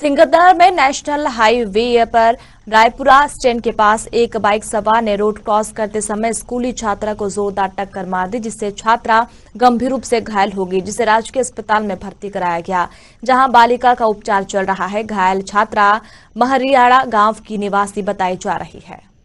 सिंगतनर में national highway पर Raipura stand के पास एक बाइक सवार ने रोड क्रॉस करते समय स्कूली छात्रा को जोरदार टक्कर मार दी जिससे छात्रा गंभीर रूप से घायल हो गई जिसे राजकीय अस्पताल में भर्ती कराया गया जहां बालिका का उपचार चल रहा है घायल छात्रा महरियाड़ा गांव की निवासी बताई जा रही है